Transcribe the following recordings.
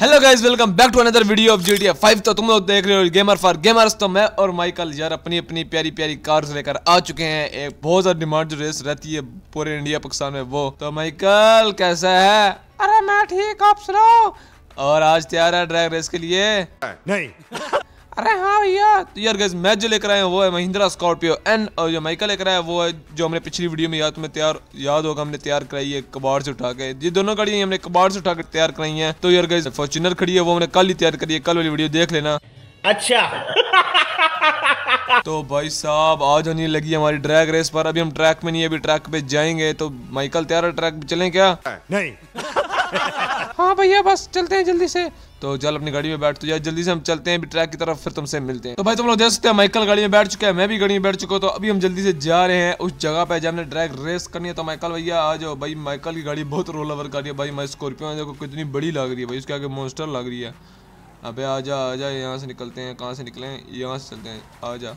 Hello guys welcome back to another video of GTA 5 तो तुम लोग देख रहे हो गेमर फॉर गेमर्स तो मैं और माइकल यार अपनी अपनी प्यारी प्यारी कार्स लेकर आ चुके हैं एक बहुत ज्यादा डिमांड जो रेस रहती है पूरे इंडिया पाकिस्तान में वो तो माइकल कैसा है अरे मैं ठीक आप सुनो और आज तैयार है ड्रैग रेस के लिए नहीं अरे हाँ भैया तो यार गैस मैं जो लेकर आया हूँ वो है महिंद्रा स्कॉर्पियो एंड और जो माइकल लेकर आया वो है जो हमने पिछली वीडियो में याद तुम्हें तैयार याद होगा हमने तैयार कराई है कबाड़ से उठा के ये दोनों गाड़ियाँ हमने कबाड़ से उठा कर तैयार कराई है तो यार गैस फॉर्चुनर खड़ी है वो हमने कल ही तैयार करी है कल वाली वीडियो देख लेना अच्छा तो भाई साहब आज होने लगी हमारी ट्रैक रेस पर अभी हम ट्रैक में नहीं है अभी ट्रैक पे जाएंगे तो माइकल तैयार है ट्रैक पे चले क्या नहीं हाँ भैया बस चलते हैं जल्दी से तो चल अपनी गाड़ी में बैठ तो यार जल्दी से हम चलते हैं ट्रैक की तरफ फिर तुमसे मिलते हैं तो भाई तुम लोग देख सकते हैं माइकल गाड़ी में बैठ चुका है मैं भी गाड़ी में बैठ चुका हूँ तो अभी हम जल्दी से जा रहे हैं उस जगह पे जहाँ हमने ट्रैक रेस करनी है तो माइकल भैया आ जाओ भाई माइकल की गाड़ी बहुत रोल ओवर कर रही है भाई मैं स्कॉर्पियो देखो कितनी बड़ी लग रही है भाई उसके आगे मोस्टर लग रही है अब आ जा आ जा यहाँ से निकलते हैं कहाँ से निकले यहाँ से चलते हैं आ जा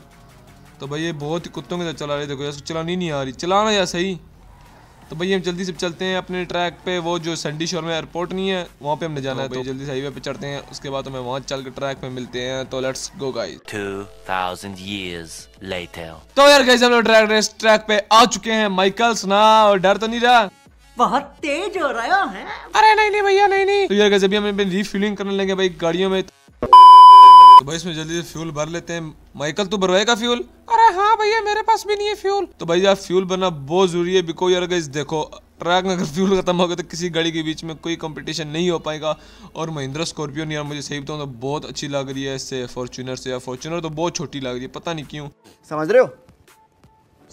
तो भाई ये बहुत ही कुत्तों के साथ चला रहे देखो यार चलानी नहीं आ रही चलाना यार सही तो भाई हम जल्दी से चलते हैं अपने ट्रैक पे वो जो संडी शोर में एयरपोर्ट नहीं है वहाँ पे हमने जाना तो है तो जल्दी से हाईवे पे चढ़ते हैं उसके बाद हमें वहाँ चल के ट्रैक पे मिलते हैं तो let's go guys years later तो यार गाइस हम लोग ट्रैक रेस ट्रैक पे आ चुके हैं माइकल सुना और डर तो नहीं रहा बहुत तेज हो रहा है अरे नहीं नहीं भैया नहीं नहीं तो यार गाइस अभी हम रिफ्यूलिंग करने लगे भाई गाड़ियों में तो भाई इसमें जल्दी से फ्यूल भर लेते हैं माइकल तू भरवाएगा फ्यूल अरे हाँ भैया मेरे पास भी नहीं है फ्यूल तो भाई यार फ्यूल भरना बहुत जरूरी है बिकॉज यार गई देखो ट्रैक में अगर फ्यूल खत्म हो गया तो किसी गाड़ी के बीच में कोई कंपटीशन नहीं हो पाएगा और महिंद्रा स्कॉर्पियो यार मुझे सही बताऊँ तो मतलब बहुत अच्छी लग रही है इससे फॉर्चूनर से या फॉर्चूनर तो बहुत छोटी लग रही है पता नहीं क्यों समझ रहे हो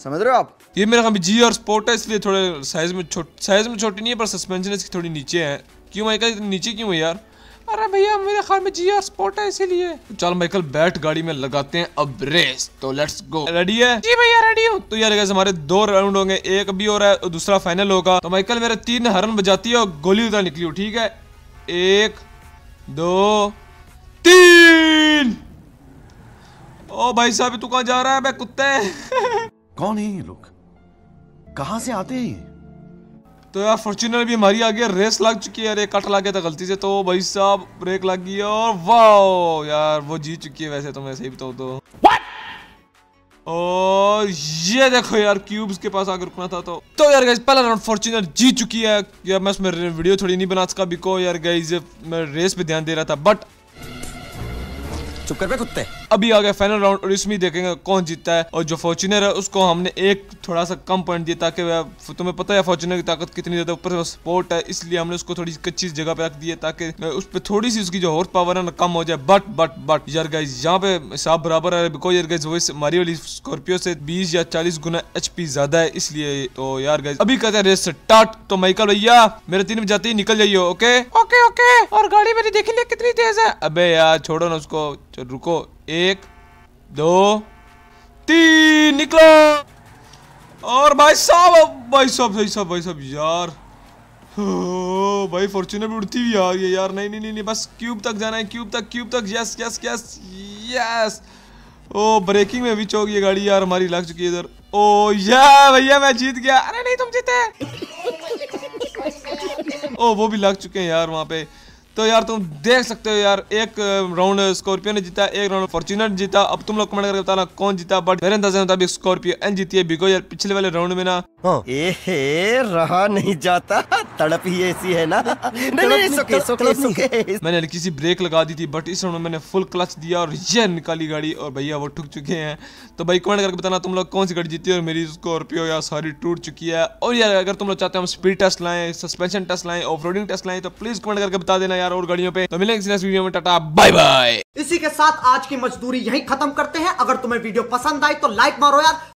समझ रहे हो आप ये मेरा ख्याल जी और स्पोर्ट है इसलिए थोड़े साइज में साइज में छोटी नहीं है पर सस्पेंशन इसकी थोड़ी नीचे है क्यों माइकल नीचे क्यों है यार अरे भैया मेरे ख्याल में जिया स्पोर्ट है इसीलिए चल माइकल बैठ गाड़ी में लगाते हैं अब रेस तो लेट्स गो रेडी है जी भैया रेडी हूँ तो यार गैस हमारे दो राउंड होंगे एक भी हो रहा है और दूसरा फाइनल होगा तो माइकल मेरे तीन हरन बजाती है और गोली उधर निकली हूँ ठीक है एक दो तीन ओ भाई साहब तू कहा जा रहा है मैं कुत्ते कौन है ये लोग कहा से आते हैं तो यार फॉर्चुनर भी हमारी आगे रेस लग चुकी है अरे कट लग गया था गलती से तो भाई साहब ब्रेक लग गई और वाओ यार वो जीत चुकी है वैसे तो मैं सही बताऊ तो, तो। और ये देखो यार क्यूब्स के पास आगे रुकना था तो तो यार गाइज पहला राउंड फॉर्चुनर जीत चुकी है यार मैं उसमें वीडियो थोड़ी नहीं बना सका बिको यार गाइज मैं रेस पे ध्यान दे रहा था बट चुप कर पे कुत्ते अभी आ गया फाइनल राउंड और इसमें देखेंगे कौन जीतता है और जो फॉर्चुनर है उसको हमने एक थोड़ा सा कम पॉइंट दिया ताकि वह तुम्हें पता है फॉर्चुनर की ताकत कितनी ज़्यादा ऊपर स्पोर्ट है इसलिए हमने उसको थोड़ी कच्ची जगह पे रख दी है ताकि उस पर थोड़ी सी उसकी जो हॉर्स पावर है ना कम हो जाए बट बट बट यार गाइज यहाँ पे साफ बराबर है बिकॉज यार गाइज वो मारी वाली स्कॉर्पियो से बीस या चालीस गुना एच ज्यादा है इसलिए तो यार गाइज अभी कहते हैं रेस स्टार्ट तो माइकल भैया मेरे तीन बजे जाते ही निकल जाइए ओके ओके ओके और गाड़ी मेरी देखिए कितनी तेज है अबे यार छोड़ो ना उसको रुको एक दो तीन निकलो और भाई साहब भाई साहब भाई साहब भाई साहब यार भाई फॉर्चुनर भी उड़ती हुई आ रही है यार नहीं नहीं नहीं बस क्यूब तक जाना है क्यूब तक क्यूब तक yes yes yes yes oh braking में भी चौक ये गाड़ी यार हमारी लग चुकी है इधर ओ या भैया मैं जीत गया अरे नहीं तुम जीते ओ वो भी लग चुके हैं यार वहाँ पे तो यार तुम देख सकते हो यार एक राउंड स्कॉर्पियो ने जीता एक राउंड फॉर्चुनर जीता अब तुम लोग कमेंट करके बताना कौन जीता बट मेरे अंदाजे मुताबिक स्कॉर्पियो एन जीती है बिकॉज यार पिछले वाले राउंड में ना हाँ। ए रहा नहीं जाता तड़प ही ऐसी है ना नहीं नहीं सुके सुके सुके मैंने हल्की सी ब्रेक लगा दी थी बट इस राउंड में मैंने फुल क्लच दिया और ये निकाली गाड़ी और भैया वो ठुक चुके हैं तो भाई कमेंट करके बताना तुम लोग कौन सी गाड़ी जीती है और मेरी स्कॉर्पियो यार सारी टूट चुकी है और यार अगर तुम लोग चाहते हो हम स्पीड टेस्ट लाएं सस्पेंशन टेस्ट लाएं ऑफ टेस्ट लाएं तो प्लीज कमेंट करके बता देना यार यार और गाड़ियों पे तो मिलेंगे नेक्स्ट वीडियो में टाटा बाय बाय इसी के साथ आज की मजदूरी यही खत्म करते हैं अगर तुम्हें वीडियो पसंद आई तो लाइक मारो यार